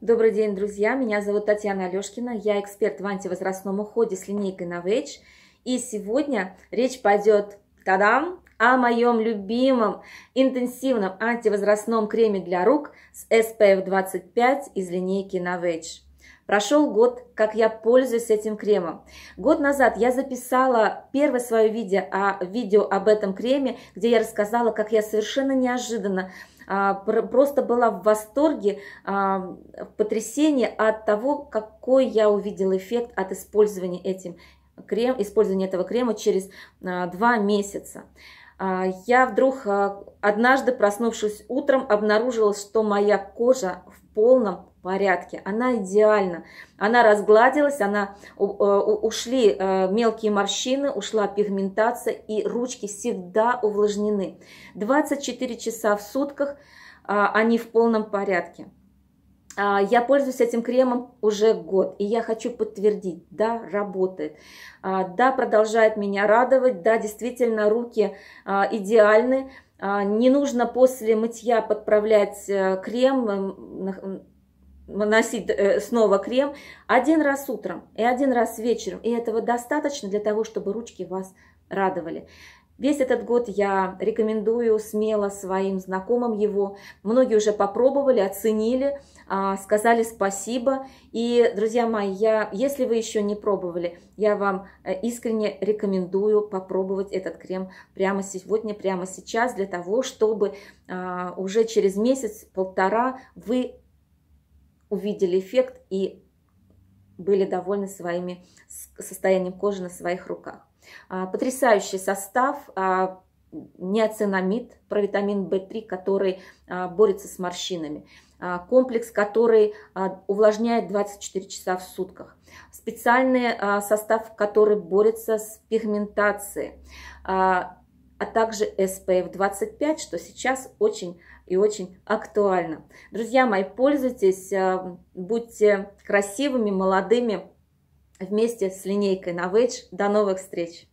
Добрый день, друзья! Меня зовут Татьяна Алешкина, я эксперт в антивозрастном уходе с линейкой Novage. И сегодня речь пойдет, тадам, о моем любимом интенсивном антивозрастном креме для рук с SPF 25 из линейки Novage. Прошел год, как я пользуюсь этим кремом. Год назад я записала первое свое видео, а, видео об этом креме, где я рассказала, как я совершенно неожиданно а, просто была в восторге, а, в потрясении от того, какой я увидела эффект от использования этим крем, использования этого крема через 2 а, месяца. А, я вдруг а, однажды, проснувшись утром, обнаружила, что моя кожа в полном порядке. Она идеальна. Она разгладилась, она э, ушли э, мелкие морщины, ушла пигментация, и ручки всегда увлажнены. 24 часа в сутках а, они в полном порядке. А, я пользуюсь этим кремом уже год, и я хочу подтвердить, да, работает, а, да, продолжает меня радовать, да, действительно, руки а, идеальны, не нужно после мытья подправлять э, крем, эм, наносить э, снова крем один раз утром и один раз вечером. И этого достаточно для того, чтобы ручки вас радовали. Весь этот год я рекомендую смело своим знакомым его. Многие уже попробовали, оценили, а, сказали спасибо. И, друзья мои, я, если вы еще не пробовали, я вам э, искренне рекомендую попробовать этот крем прямо сегодня, прямо сейчас, для того, чтобы а, уже через месяц-полтора вы увидели эффект и были довольны своими состоянием кожи на своих руках. А, потрясающий состав а, неоцинамид, провитамин В3, который а, борется с морщинами, комплекс, который увлажняет 24 часа в сутках, специальный состав, который борется с пигментацией, а также SPF 25, что сейчас очень и очень актуально. Друзья мои, пользуйтесь, э, будьте красивыми, молодыми вместе с линейкой Novage. До новых встреч!